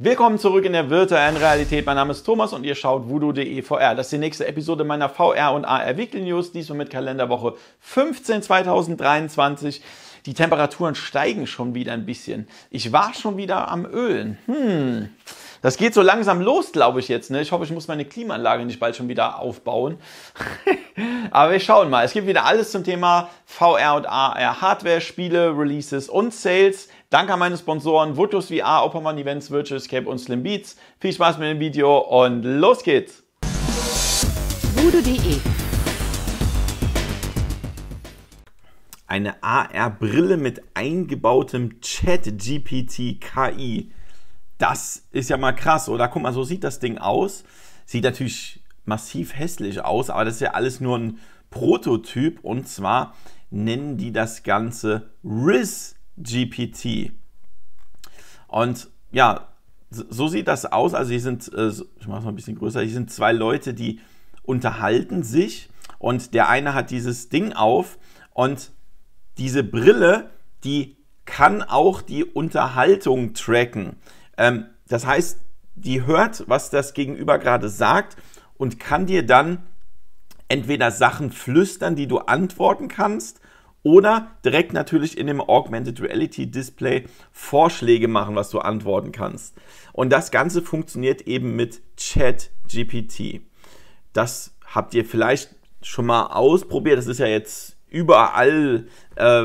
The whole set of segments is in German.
Willkommen zurück in der virtuellen Realität. Mein Name ist Thomas und ihr schaut voodoo.de VR. Das ist die nächste Episode meiner VR und AR Weekly News, diesmal mit Kalenderwoche 15 2023. Die Temperaturen steigen schon wieder ein bisschen. Ich war schon wieder am Ölen. Hm. Das geht so langsam los, glaube ich jetzt. Ne? Ich hoffe, ich muss meine Klimaanlage nicht bald schon wieder aufbauen. Aber wir schauen mal. Es gibt wieder alles zum Thema VR und AR, Hardware, Spiele, Releases und Sales. Danke an meine Sponsoren Virtus VR, Oppermann Events, Virtual Escape und Slim Beats. Viel Spaß mit dem Video und los geht's! Voodoo.de eine AR-Brille mit eingebautem Chat-GPT-KI. Das ist ja mal krass, oder? Guck mal, so sieht das Ding aus. Sieht natürlich massiv hässlich aus, aber das ist ja alles nur ein Prototyp und zwar nennen die das Ganze RIS GPT. Und ja, so sieht das aus. Also hier sind, äh, ich mache es mal ein bisschen größer, hier sind zwei Leute, die unterhalten sich und der eine hat dieses Ding auf und diese Brille, die kann auch die Unterhaltung tracken. Ähm, das heißt, die hört, was das Gegenüber gerade sagt und kann dir dann entweder Sachen flüstern, die du antworten kannst, oder direkt natürlich in dem Augmented Reality Display Vorschläge machen, was du antworten kannst. Und das Ganze funktioniert eben mit Chat GPT. Das habt ihr vielleicht schon mal ausprobiert. Das ist ja jetzt überall äh,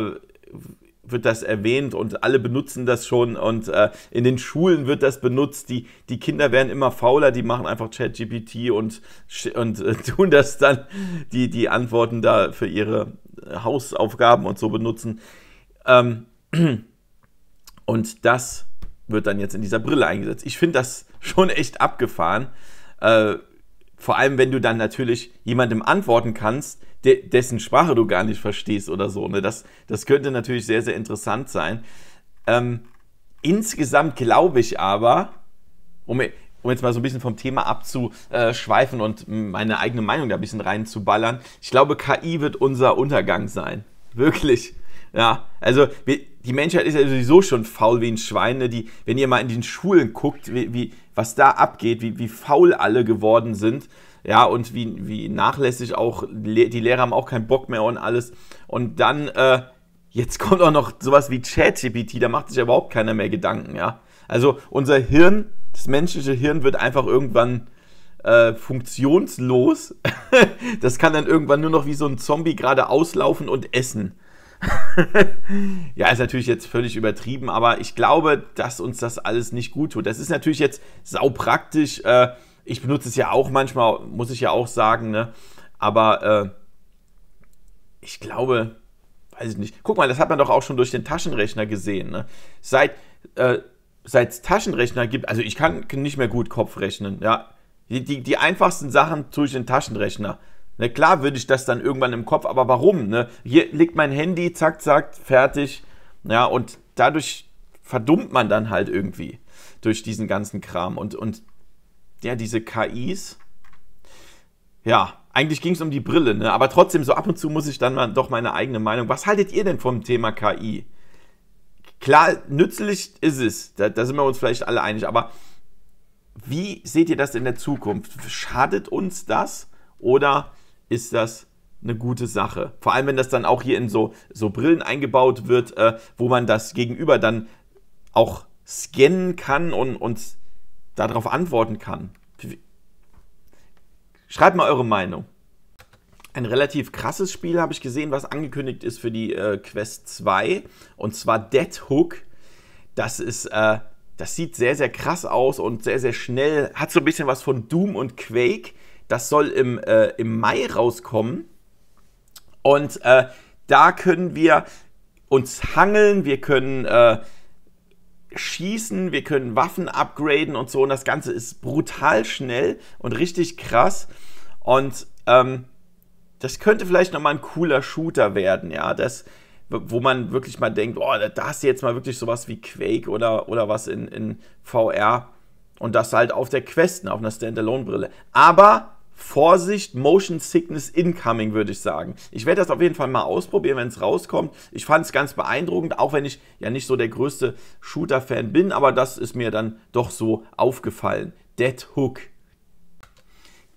wird das erwähnt und alle benutzen das schon und äh, in den Schulen wird das benutzt. Die, die Kinder werden immer fauler, die machen einfach ChatGPT und, und äh, tun das dann, die, die Antworten da für ihre Hausaufgaben und so benutzen. Ähm, und das wird dann jetzt in dieser Brille eingesetzt. Ich finde das schon echt abgefahren. Äh, vor allem, wenn du dann natürlich jemandem antworten kannst, de dessen Sprache du gar nicht verstehst oder so. Ne? Das, das könnte natürlich sehr, sehr interessant sein. Ähm, insgesamt glaube ich aber, um, um jetzt mal so ein bisschen vom Thema abzuschweifen und meine eigene Meinung da ein bisschen reinzuballern, ich glaube, KI wird unser Untergang sein. Wirklich. Ja, also die Menschheit ist ja sowieso schon faul wie ein Schwein. Ne? Die, wenn ihr mal in den Schulen guckt, wie, wie was da abgeht, wie, wie faul alle geworden sind, ja, und wie, wie nachlässig auch, die Lehrer haben auch keinen Bock mehr und alles. Und dann, äh, jetzt kommt auch noch sowas wie ChatGPT, da macht sich ja überhaupt keiner mehr Gedanken, ja. Also unser Hirn, das menschliche Hirn wird einfach irgendwann äh, funktionslos. das kann dann irgendwann nur noch wie so ein Zombie gerade auslaufen und essen. ja, ist natürlich jetzt völlig übertrieben, aber ich glaube, dass uns das alles nicht gut tut. Das ist natürlich jetzt saupraktisch. Äh, ich benutze es ja auch manchmal, muss ich ja auch sagen, ne? Aber äh, ich glaube, weiß ich nicht. Guck mal, das hat man doch auch schon durch den Taschenrechner gesehen, ne? Seit äh, es Taschenrechner gibt, also ich kann nicht mehr gut Kopf rechnen, ja. Die, die, die einfachsten Sachen tue ich in den Taschenrechner. Na ne, klar würde ich das dann irgendwann im Kopf, aber warum? Ne? Hier liegt mein Handy, zack, zack, fertig. Ja, und dadurch verdummt man dann halt irgendwie durch diesen ganzen Kram. Und, und ja, diese KIs, ja, eigentlich ging es um die Brille, ne? aber trotzdem, so ab und zu muss ich dann mal doch meine eigene Meinung. Was haltet ihr denn vom Thema KI? Klar, nützlich ist es, da, da sind wir uns vielleicht alle einig, aber wie seht ihr das in der Zukunft? Schadet uns das oder ist das eine gute Sache. Vor allem, wenn das dann auch hier in so, so Brillen eingebaut wird, äh, wo man das Gegenüber dann auch scannen kann und, und darauf antworten kann. Schreibt mal eure Meinung. Ein relativ krasses Spiel habe ich gesehen, was angekündigt ist für die äh, Quest 2. Und zwar Dead Hook. Das ist, äh, das sieht sehr, sehr krass aus und sehr, sehr schnell. Hat so ein bisschen was von Doom und Quake das soll im, äh, im Mai rauskommen. Und äh, da können wir uns hangeln, wir können äh, schießen, wir können Waffen upgraden und so. Und das Ganze ist brutal schnell und richtig krass. Und ähm, das könnte vielleicht nochmal ein cooler Shooter werden, ja. Das, wo man wirklich mal denkt, oh, da ist jetzt mal wirklich sowas wie Quake oder, oder was in, in VR. Und das halt auf der Quest, ne, auf einer Standalone-Brille. Aber Vorsicht, Motion Sickness Incoming, würde ich sagen. Ich werde das auf jeden Fall mal ausprobieren, wenn es rauskommt. Ich fand es ganz beeindruckend, auch wenn ich ja nicht so der größte Shooter-Fan bin, aber das ist mir dann doch so aufgefallen. Dead Hook.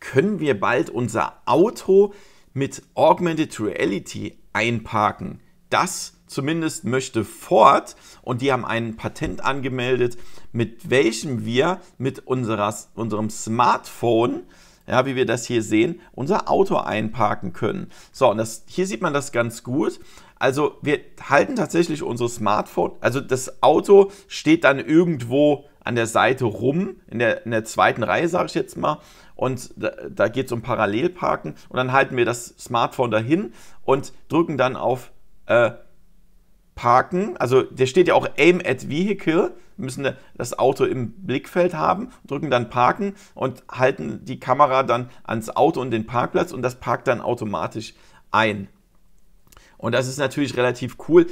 Können wir bald unser Auto mit Augmented Reality einparken? Das zumindest möchte Ford und die haben ein Patent angemeldet, mit welchem wir mit unserer, unserem Smartphone ja, wie wir das hier sehen, unser Auto einparken können. So, und das, hier sieht man das ganz gut. Also wir halten tatsächlich unser Smartphone, also das Auto steht dann irgendwo an der Seite rum, in der, in der zweiten Reihe sage ich jetzt mal, und da, da geht es um Parallelparken und dann halten wir das Smartphone dahin und drücken dann auf äh, parken, also der steht ja auch Aim at Vehicle, wir müssen das Auto im Blickfeld haben, drücken dann Parken und halten die Kamera dann ans Auto und den Parkplatz und das parkt dann automatisch ein. Und das ist natürlich relativ cool.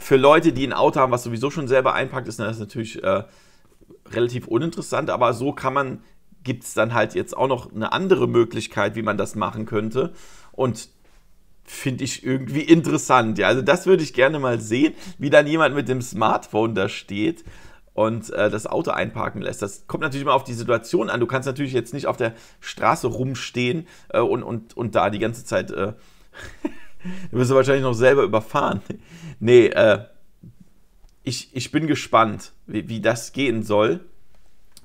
Für Leute, die ein Auto haben, was sowieso schon selber einpackt, ist das natürlich äh, relativ uninteressant, aber so kann man, gibt es dann halt jetzt auch noch eine andere Möglichkeit, wie man das machen könnte. Und finde ich irgendwie interessant. Ja, also das würde ich gerne mal sehen, wie dann jemand mit dem Smartphone da steht und äh, das Auto einparken lässt. Das kommt natürlich immer auf die Situation an. Du kannst natürlich jetzt nicht auf der Straße rumstehen äh, und, und, und da die ganze Zeit. Äh, du wirst wahrscheinlich noch selber überfahren. Nee, äh, ich, ich bin gespannt, wie, wie das gehen soll.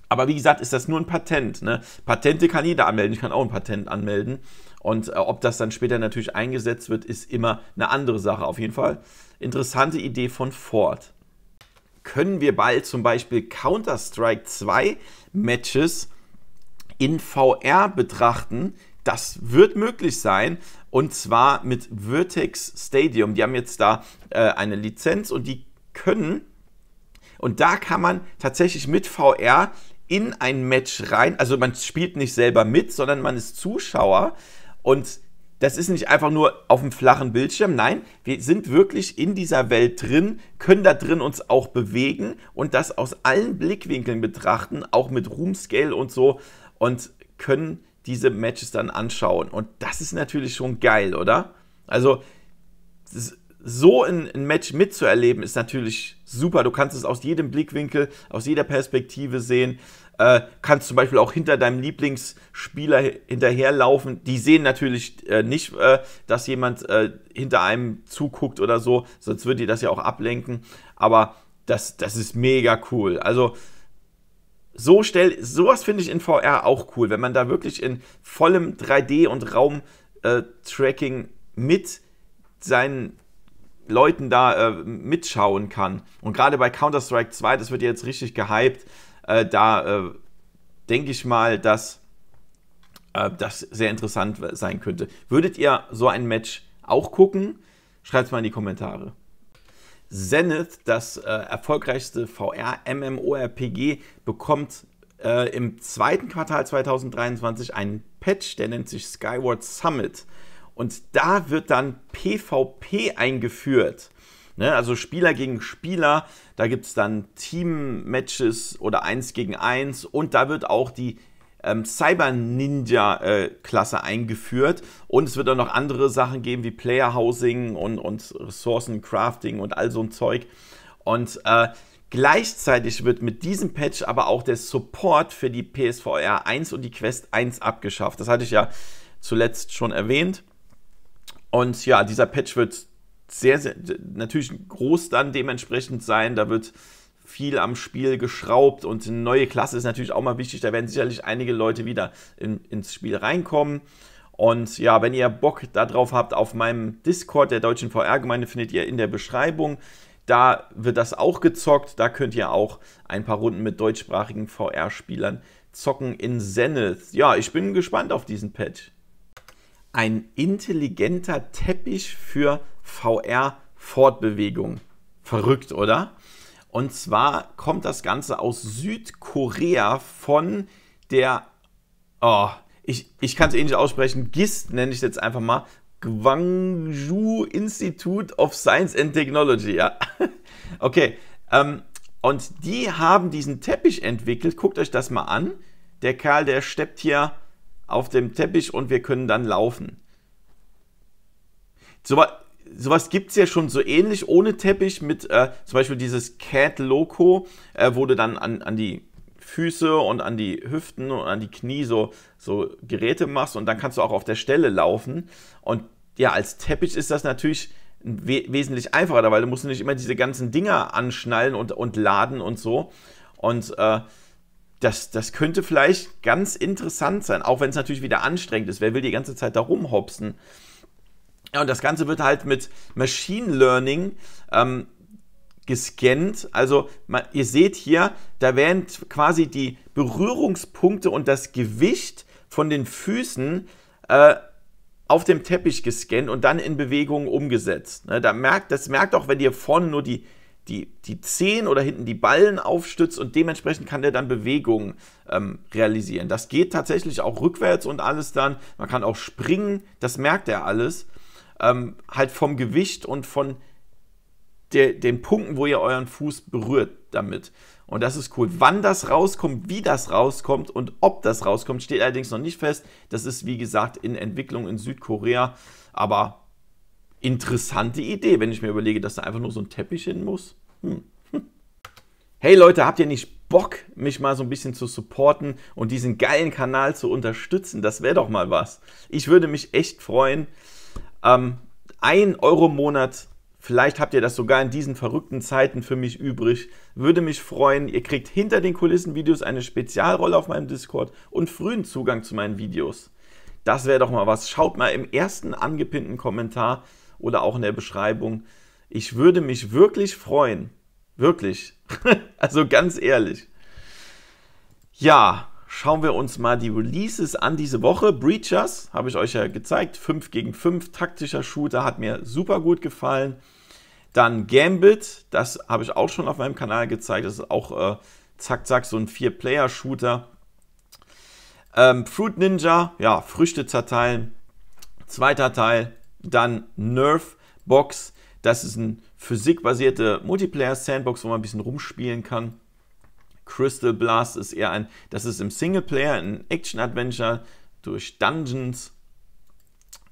Aber wie gesagt, ist das nur ein Patent. Ne? Patente kann jeder anmelden. Ich kann auch ein Patent anmelden. Und äh, ob das dann später natürlich eingesetzt wird, ist immer eine andere Sache. Auf jeden Fall interessante Idee von Ford. Können wir bald zum Beispiel Counter-Strike 2 Matches in VR betrachten? Das wird möglich sein und zwar mit Vertex Stadium. Die haben jetzt da äh, eine Lizenz und die können und da kann man tatsächlich mit VR in ein Match rein. Also man spielt nicht selber mit, sondern man ist Zuschauer und das ist nicht einfach nur auf dem flachen Bildschirm, nein, wir sind wirklich in dieser Welt drin, können da drin uns auch bewegen und das aus allen Blickwinkeln betrachten, auch mit Roomscale und so und können diese Matches dann anschauen. Und das ist natürlich schon geil, oder? Also so ein, ein Match mitzuerleben ist natürlich super. Du kannst es aus jedem Blickwinkel, aus jeder Perspektive sehen äh, kannst zum Beispiel auch hinter deinem Lieblingsspieler hinterherlaufen. Die sehen natürlich äh, nicht, äh, dass jemand äh, hinter einem zuguckt oder so, sonst würde die das ja auch ablenken. Aber das, das ist mega cool. Also so stell, sowas finde ich in VR auch cool, wenn man da wirklich in vollem 3D und Raumtracking äh, mit seinen Leuten da äh, mitschauen kann. Und gerade bei Counter-Strike 2, das wird jetzt richtig gehypt, äh, da äh, denke ich mal, dass äh, das sehr interessant sein könnte. Würdet ihr so ein Match auch gucken? Schreibt es mal in die Kommentare. Zenith, das äh, erfolgreichste VR-MMORPG, bekommt äh, im zweiten Quartal 2023 einen Patch, der nennt sich Skyward Summit. Und da wird dann PvP eingeführt. Ne? Also Spieler gegen Spieler, da gibt es dann Team-Matches oder 1 gegen 1 und da wird auch die ähm, Cyber Ninja-Klasse äh, eingeführt und es wird auch noch andere Sachen geben wie Player Housing und, und Ressourcen Crafting und all so ein Zeug. Und äh, Gleichzeitig wird mit diesem Patch aber auch der Support für die PSVR 1 und die Quest 1 abgeschafft. Das hatte ich ja zuletzt schon erwähnt. Und ja, dieser Patch wird sehr, sehr, natürlich groß dann dementsprechend sein. Da wird viel am Spiel geschraubt und eine neue Klasse ist natürlich auch mal wichtig. Da werden sicherlich einige Leute wieder in, ins Spiel reinkommen. Und ja, wenn ihr Bock darauf habt, auf meinem Discord der Deutschen VR-Gemeinde findet ihr in der Beschreibung. Da wird das auch gezockt. Da könnt ihr auch ein paar Runden mit deutschsprachigen VR-Spielern zocken in Zenith. Ja, ich bin gespannt auf diesen Patch ein intelligenter Teppich für VR-Fortbewegung. Verrückt, oder? Und zwar kommt das Ganze aus Südkorea von der, oh, ich, ich kann es eh nicht aussprechen, GIST nenne ich es jetzt einfach mal, Gwangju Institute of Science and Technology. Ja. Okay, ähm, und die haben diesen Teppich entwickelt, guckt euch das mal an. Der Kerl, der steppt hier auf dem Teppich und wir können dann laufen. So, sowas gibt es ja schon so ähnlich ohne Teppich mit äh, zum Beispiel dieses Cat Loco, äh, wo du dann an, an die Füße und an die Hüften und an die Knie so, so Geräte machst und dann kannst du auch auf der Stelle laufen. Und ja, als Teppich ist das natürlich wesentlich einfacher, weil du musst nicht immer diese ganzen Dinger anschnallen und, und laden und so. Und äh, das, das könnte vielleicht ganz interessant sein, auch wenn es natürlich wieder anstrengend ist. Wer will die ganze Zeit da rumhopsen? Ja, und das Ganze wird halt mit Machine Learning ähm, gescannt. Also man, ihr seht hier, da werden quasi die Berührungspunkte und das Gewicht von den Füßen äh, auf dem Teppich gescannt und dann in Bewegungen umgesetzt. Ne, da merkt, das merkt auch, wenn ihr vorne nur die die, die Zehen oder hinten die Ballen aufstützt und dementsprechend kann der dann Bewegungen ähm, realisieren. Das geht tatsächlich auch rückwärts und alles dann. Man kann auch springen, das merkt er alles. Ähm, halt vom Gewicht und von der, den Punkten, wo ihr euren Fuß berührt damit. Und das ist cool. Wann das rauskommt, wie das rauskommt und ob das rauskommt, steht allerdings noch nicht fest. Das ist, wie gesagt, in Entwicklung in Südkorea. Aber Interessante Idee, wenn ich mir überlege, dass da einfach nur so ein Teppich hin muss. Hm. hm. Hey Leute, habt ihr nicht Bock, mich mal so ein bisschen zu supporten und diesen geilen Kanal zu unterstützen? Das wäre doch mal was. Ich würde mich echt freuen. Ähm, ein Euro im Monat, vielleicht habt ihr das sogar in diesen verrückten Zeiten für mich übrig. Würde mich freuen. Ihr kriegt hinter den Kulissen Videos eine Spezialrolle auf meinem Discord und frühen Zugang zu meinen Videos. Das wäre doch mal was. Schaut mal im ersten angepinnten Kommentar oder auch in der Beschreibung. Ich würde mich wirklich freuen. Wirklich. also ganz ehrlich. Ja, schauen wir uns mal die Releases an diese Woche. Breachers, habe ich euch ja gezeigt, 5 gegen 5, taktischer Shooter, hat mir super gut gefallen. Dann Gambit, das habe ich auch schon auf meinem Kanal gezeigt, das ist auch äh, zack, zack, so ein 4 player shooter Ähm, Fruit Ninja, ja, Früchte zerteilen. Zweiter Teil, dann Nerf Box. Das ist eine physikbasierte Multiplayer-Sandbox, wo man ein bisschen rumspielen kann. Crystal Blast ist eher ein, das ist im Singleplayer, ein Action-Adventure durch Dungeons.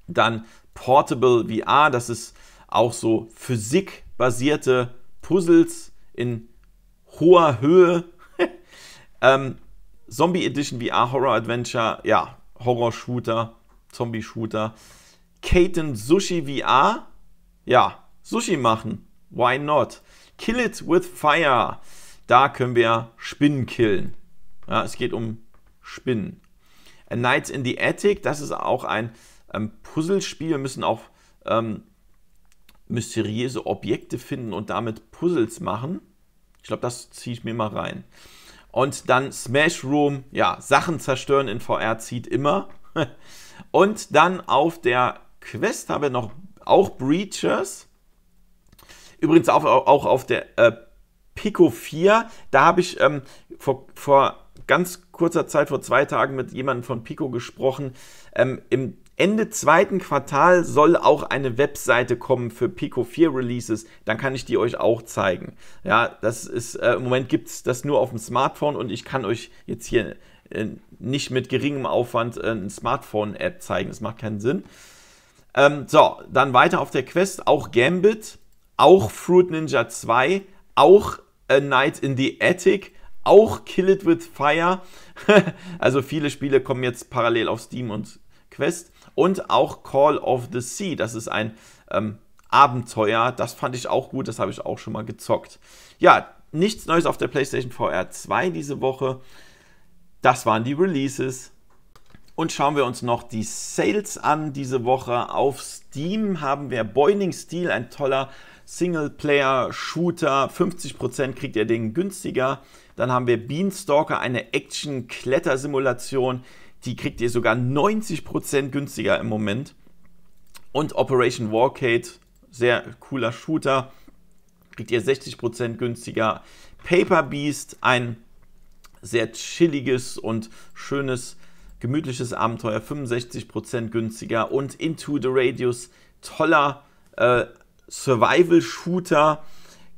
Dann Portable VR, das ist auch so physikbasierte Puzzles in hoher Höhe. ähm, Zombie Edition VR Horror Adventure, ja, Horror-Shooter, Zombie-Shooter. Katen Sushi VR. Ja, Sushi machen. Why not? Kill it with fire. Da können wir Spinnen killen. Ja, es geht um Spinnen. A Night in the Attic, das ist auch ein ähm, Puzzlespiel. Wir müssen auch ähm, mysteriöse Objekte finden und damit Puzzles machen. Ich glaube, das ziehe ich mir mal rein. Und dann Smash Room, ja, Sachen zerstören in VR zieht immer. Und dann auf der Quest haben wir noch auch Breachers. Übrigens auch, auch auf der äh, Pico 4. Da habe ich ähm, vor, vor ganz kurzer Zeit, vor zwei Tagen, mit jemandem von Pico gesprochen. Ähm, Im Ende zweiten Quartal soll auch eine Webseite kommen für Pico 4 Releases. Dann kann ich die euch auch zeigen. Ja, das ist, äh, im Moment gibt es das nur auf dem Smartphone und ich kann euch jetzt hier äh, nicht mit geringem Aufwand äh, eine Smartphone-App zeigen. Das macht keinen Sinn. Ähm, so, dann weiter auf der Quest. Auch Gambit, auch Fruit Ninja 2, auch A Night in the Attic, auch Kill It With Fire. also viele Spiele kommen jetzt parallel auf Steam und Quest. Und auch Call of the Sea. Das ist ein ähm, Abenteuer. Das fand ich auch gut. Das habe ich auch schon mal gezockt. Ja, nichts Neues auf der PlayStation VR 2 diese Woche. Das waren die Releases. Und schauen wir uns noch die Sales an diese Woche. Auf Steam haben wir Boiling Steel, ein toller Singleplayer-Shooter. 50% kriegt ihr den günstiger. Dann haben wir Beanstalker, eine action kletter simulation Die kriegt ihr sogar 90% günstiger im Moment. Und Operation Warcade, sehr cooler Shooter, kriegt ihr 60% günstiger. Paper Beast, ein sehr chilliges und schönes gemütliches Abenteuer, 65% günstiger und Into the Radius, toller äh, Survival-Shooter,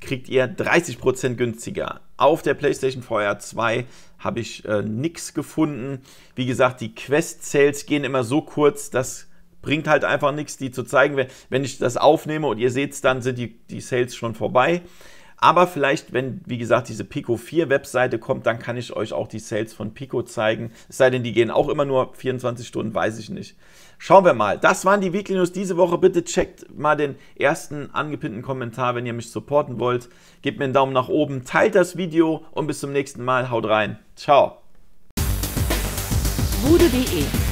kriegt ihr 30% günstiger. Auf der PlayStation VR 2 habe ich äh, nichts gefunden. Wie gesagt, die Quest-Sales gehen immer so kurz, dass bringt halt einfach nichts, die zu zeigen. Wenn ich das aufnehme und ihr seht es, dann sind die, die Sales schon vorbei. Aber vielleicht, wenn, wie gesagt, diese Pico 4 Webseite kommt, dann kann ich euch auch die Sales von Pico zeigen. Es sei denn, die gehen auch immer nur 24 Stunden, weiß ich nicht. Schauen wir mal. Das waren die Weekly News diese Woche. Bitte checkt mal den ersten angepinnten Kommentar, wenn ihr mich supporten wollt. Gebt mir einen Daumen nach oben, teilt das Video und bis zum nächsten Mal. Haut rein. Ciao. Bude.de